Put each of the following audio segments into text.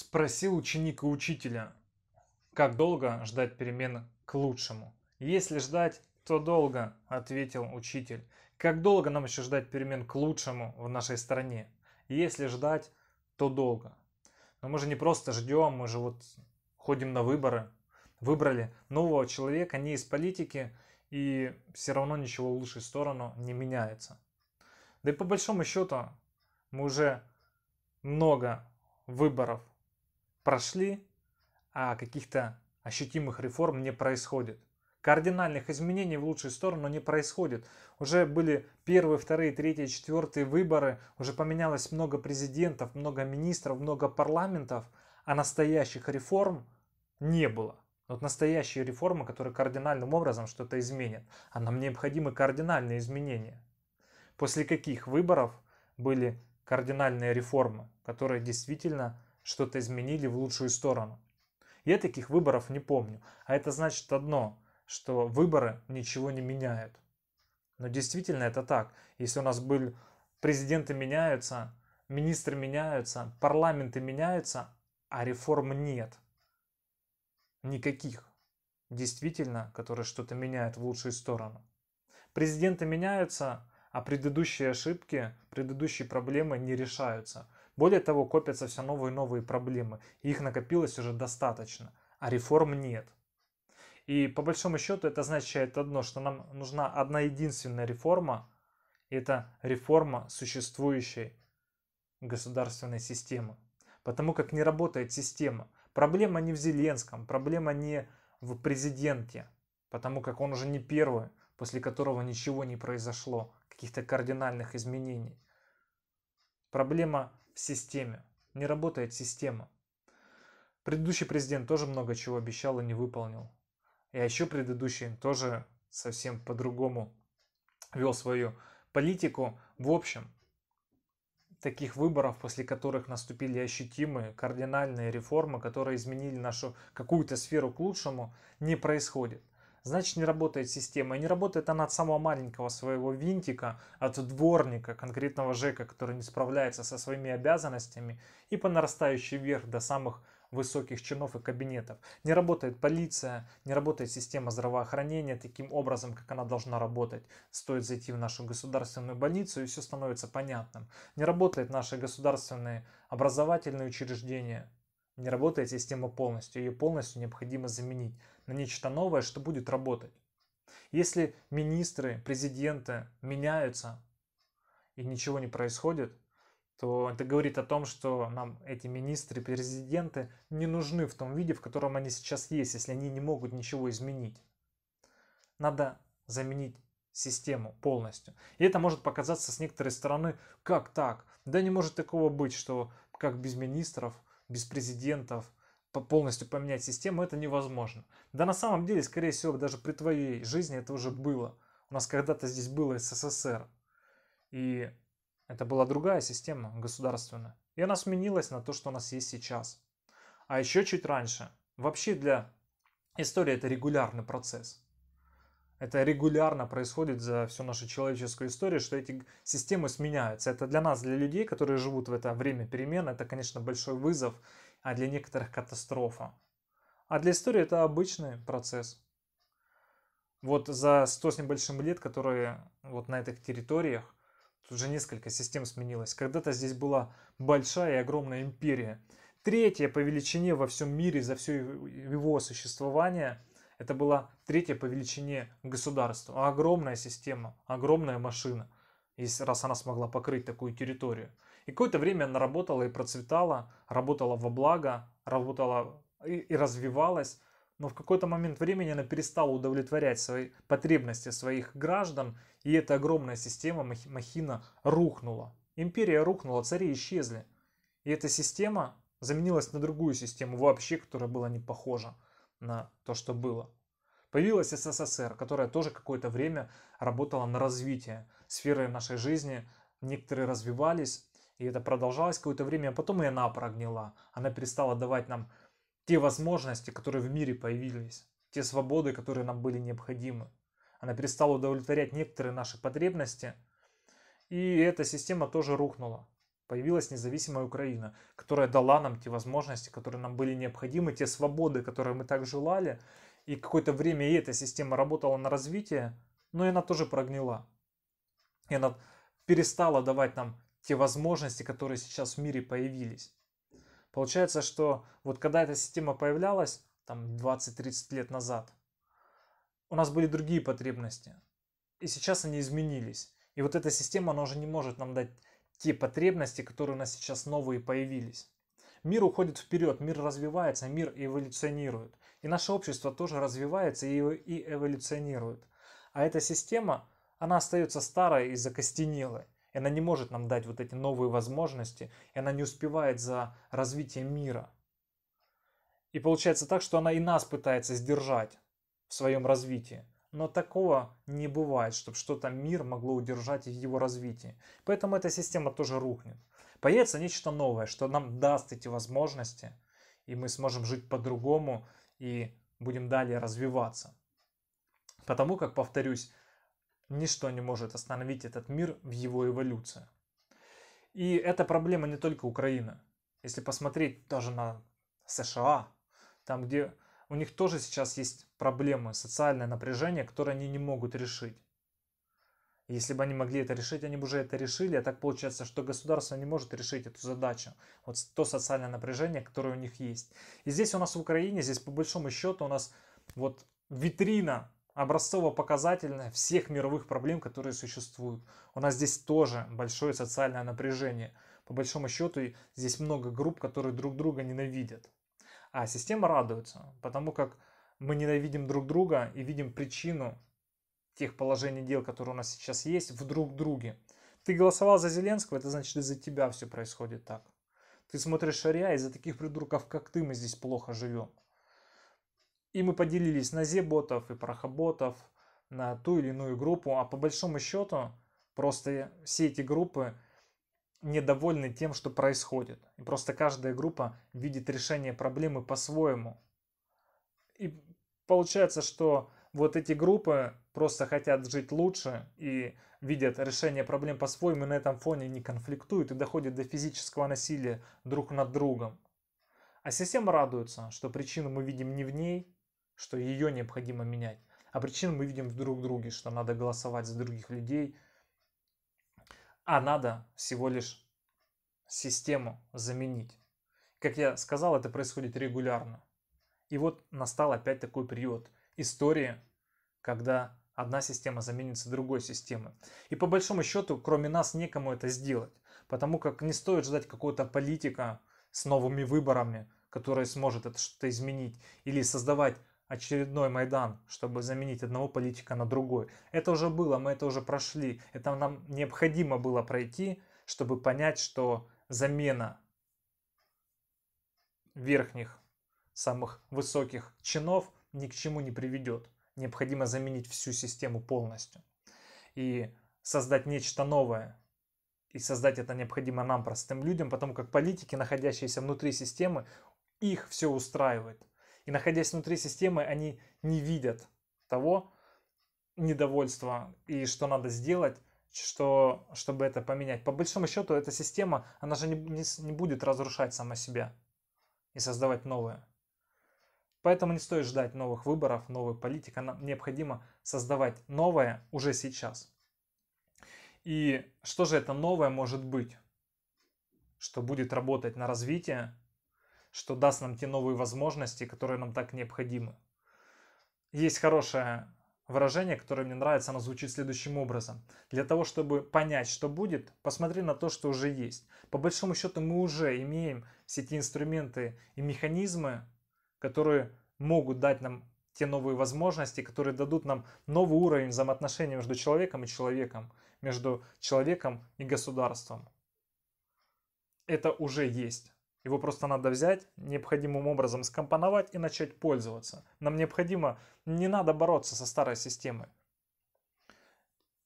Спросил ученик у учителя, как долго ждать перемен к лучшему. Если ждать, то долго, ответил учитель. Как долго нам еще ждать перемен к лучшему в нашей стране? Если ждать, то долго. Но мы же не просто ждем, мы же вот ходим на выборы, выбрали нового человека не из политики, и все равно ничего в лучшую сторону не меняется. Да и по большому счету мы уже много выборов прошли, а каких-то ощутимых реформ не происходит. Кардинальных изменений в лучшую сторону не происходит. Уже были первые, вторые, третьи, четвертые выборы, уже поменялось много президентов, много министров, много парламентов, а настоящих реформ не было. Вот настоящие реформы, которые кардинальным образом что-то изменят. А нам необходимы кардинальные изменения. После каких выборов были кардинальные реформы, которые действительно что-то изменили в лучшую сторону. Я таких выборов не помню. А это значит одно, что выборы ничего не меняют. Но действительно это так. Если у нас были президенты меняются, министры меняются, парламенты меняются, а реформ нет. Никаких. Действительно, которые что-то меняют в лучшую сторону. Президенты меняются, а предыдущие ошибки, предыдущие проблемы не решаются. Более того, копятся все новые и новые проблемы, и их накопилось уже достаточно, а реформ нет. И по большому счету это означает одно, что нам нужна одна единственная реформа, и это реформа существующей государственной системы. Потому как не работает система. Проблема не в Зеленском, проблема не в президенте, потому как он уже не первый, после которого ничего не произошло, каких-то кардинальных изменений. Проблема в системе. Не работает система. Предыдущий президент тоже много чего обещал и не выполнил. И а еще предыдущий тоже совсем по-другому вел свою политику. В общем, таких выборов, после которых наступили ощутимые кардинальные реформы, которые изменили нашу какую-то сферу к лучшему, не происходит значит не работает система. И не работает она от самого маленького своего винтика, от дворника, конкретного Жека, который не справляется со своими обязанностями, и по нарастающей вверх до самых высоких чинов и кабинетов. Не работает полиция, не работает система здравоохранения таким образом, как она должна работать. Стоит зайти в нашу государственную больницу, и все становится понятным. Не работает наши государственные образовательные учреждения, не работает система полностью, ее полностью необходимо заменить на нечто новое, что будет работать. Если министры, президенты меняются и ничего не происходит, то это говорит о том, что нам эти министры, президенты не нужны в том виде, в котором они сейчас есть, если они не могут ничего изменить. Надо заменить систему полностью. И это может показаться с некоторой стороны, как так? Да не может такого быть, что как без министров – без президентов, полностью поменять систему, это невозможно. Да на самом деле, скорее всего, даже при твоей жизни это уже было. У нас когда-то здесь было СССР. И это была другая система государственная. И она сменилась на то, что у нас есть сейчас. А еще чуть раньше. Вообще для истории это регулярный процесс. Это регулярно происходит за всю нашу человеческую историю, что эти системы сменяются. Это для нас, для людей, которые живут в это время перемен, это, конечно, большой вызов, а для некоторых катастрофа. А для истории это обычный процесс. Вот за сто с небольшим лет, которые вот на этих территориях, тут же несколько систем сменилось. Когда-то здесь была большая и огромная империя. Третья по величине во всем мире за все его существование – это была третья по величине государство. Огромная система, огромная машина, если, раз она смогла покрыть такую территорию. И какое-то время она работала и процветала, работала во благо, работала и, и развивалась. Но в какой-то момент времени она перестала удовлетворять свои потребности своих граждан, и эта огромная система, махина, рухнула. Империя рухнула, цари исчезли. И эта система заменилась на другую систему вообще, которая была не похожа на то, что было. Появилась СССР, которая тоже какое-то время работала на развитие сферы нашей жизни. Некоторые развивались, и это продолжалось какое-то время, а потом и она прогнила. Она перестала давать нам те возможности, которые в мире появились, те свободы, которые нам были необходимы. Она перестала удовлетворять некоторые наши потребности, и эта система тоже рухнула. Появилась независимая Украина, которая дала нам те возможности, которые нам были необходимы, те свободы, которые мы так желали, и какое-то время и эта система работала на развитие, но и она тоже прогнила. И она перестала давать нам те возможности, которые сейчас в мире появились. Получается, что вот когда эта система появлялась, там 20-30 лет назад, у нас были другие потребности. И сейчас они изменились. И вот эта система, она уже не может нам дать те потребности, которые у нас сейчас новые появились. Мир уходит вперед, мир развивается, мир эволюционирует. И наше общество тоже развивается и, и эволюционирует. А эта система, она остается старой и закостенелой. И она не может нам дать вот эти новые возможности, и она не успевает за развитием мира. И получается так, что она и нас пытается сдержать в своем развитии. Но такого не бывает, чтобы что-то мир могло удержать в его развитии. Поэтому эта система тоже рухнет появится нечто новое, что нам даст эти возможности, и мы сможем жить по-другому и будем далее развиваться. Потому как, повторюсь, ничто не может остановить этот мир в его эволюции. И эта проблема не только Украина. Если посмотреть даже на США, там где у них тоже сейчас есть проблемы, социальное напряжение, которое они не могут решить. Если бы они могли это решить, они бы уже это решили. А так получается, что государство не может решить эту задачу. Вот то социальное напряжение, которое у них есть. И здесь у нас в Украине, здесь по большому счету у нас вот витрина образцово-показательная всех мировых проблем, которые существуют. У нас здесь тоже большое социальное напряжение. По большому счету здесь много групп, которые друг друга ненавидят. А система радуется, потому как мы ненавидим друг друга и видим причину тех положений дел, которые у нас сейчас есть, в друг друге. Ты голосовал за Зеленского, это значит из-за тебя все происходит так. Ты смотришь шаря, а из-за таких придурков, как ты, мы здесь плохо живем. И мы поделились на зеботов и прохоботов, на ту или иную группу, а по большому счету просто все эти группы недовольны тем, что происходит. И просто каждая группа видит решение проблемы по-своему. И получается, что вот эти группы просто хотят жить лучше и видят решение проблем по-своему, и на этом фоне не конфликтуют и доходят до физического насилия друг над другом. А система радуется, что причину мы видим не в ней, что ее необходимо менять, а причину мы видим в друг друге, что надо голосовать за других людей, а надо всего лишь систему заменить. Как я сказал, это происходит регулярно. И вот настал опять такой период истории, когда одна система заменится другой системой. И по большому счету, кроме нас, некому это сделать. Потому как не стоит ждать какого-то политика с новыми выборами, который сможет это что-то изменить. Или создавать очередной Майдан, чтобы заменить одного политика на другой. Это уже было, мы это уже прошли. Это нам необходимо было пройти, чтобы понять, что замена верхних, самых высоких чинов ни к чему не приведет необходимо заменить всю систему полностью и создать нечто новое. И создать это необходимо нам, простым людям, потому как политики, находящиеся внутри системы, их все устраивает. И находясь внутри системы, они не видят того недовольства и что надо сделать, что, чтобы это поменять. По большому счету, эта система, она же не, не, не будет разрушать сама себя и создавать новое. Поэтому не стоит ждать новых выборов, новой политики. Нам необходимо создавать новое уже сейчас. И что же это новое может быть? Что будет работать на развитие, что даст нам те новые возможности, которые нам так необходимы. Есть хорошее выражение, которое мне нравится, оно звучит следующим образом. Для того, чтобы понять, что будет, посмотри на то, что уже есть. По большому счету мы уже имеем все эти инструменты и механизмы, которые могут дать нам те новые возможности, которые дадут нам новый уровень взаимоотношений между человеком и человеком, между человеком и государством. Это уже есть. Его просто надо взять, необходимым образом скомпоновать и начать пользоваться. Нам необходимо, не надо бороться со старой системой.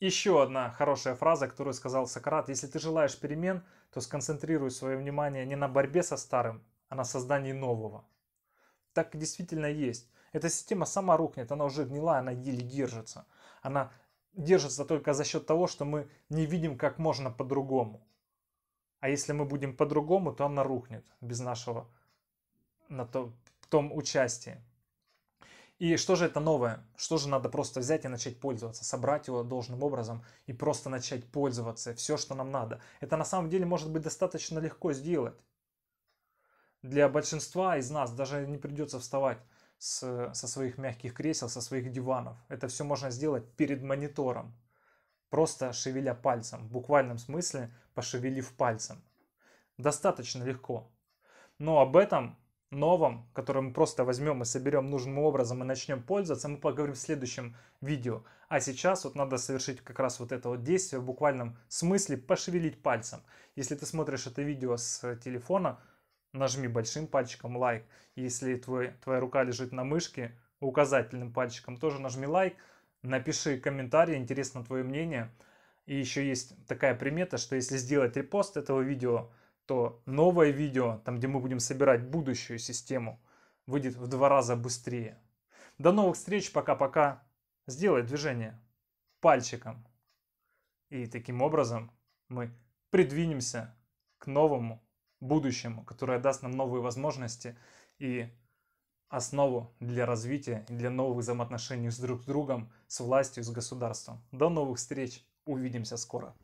Еще одна хорошая фраза, которую сказал Сократ. Если ты желаешь перемен, то сконцентрируй свое внимание не на борьбе со старым, а на создании нового так действительно есть. Эта система сама рухнет, она уже гнила, она еле держится. Она держится только за счет того, что мы не видим, как можно по-другому. А если мы будем по-другому, то она рухнет без нашего на то, том участии. И что же это новое? Что же надо просто взять и начать пользоваться? Собрать его должным образом и просто начать пользоваться. Все, что нам надо. Это на самом деле может быть достаточно легко сделать для большинства из нас даже не придется вставать с, со своих мягких кресел, со своих диванов. Это все можно сделать перед монитором, просто шевеля пальцем, в буквальном смысле пошевелив пальцем. Достаточно легко. Но об этом новом, который мы просто возьмем и соберем нужным образом и начнем пользоваться, мы поговорим в следующем видео. А сейчас вот надо совершить как раз вот это вот действие в буквальном смысле пошевелить пальцем. Если ты смотришь это видео с телефона, нажми большим пальчиком лайк. Если твой, твоя рука лежит на мышке, указательным пальчиком тоже нажми лайк. Напиши комментарий, интересно твое мнение. И еще есть такая примета, что если сделать репост этого видео, то новое видео, там где мы будем собирать будущую систему, выйдет в два раза быстрее. До новых встреч, пока-пока. Сделай движение пальчиком. И таким образом мы придвинемся к новому будущему, которая даст нам новые возможности и основу для развития, для новых взаимоотношений с друг с другом, с властью, с государством. До новых встреч, увидимся скоро.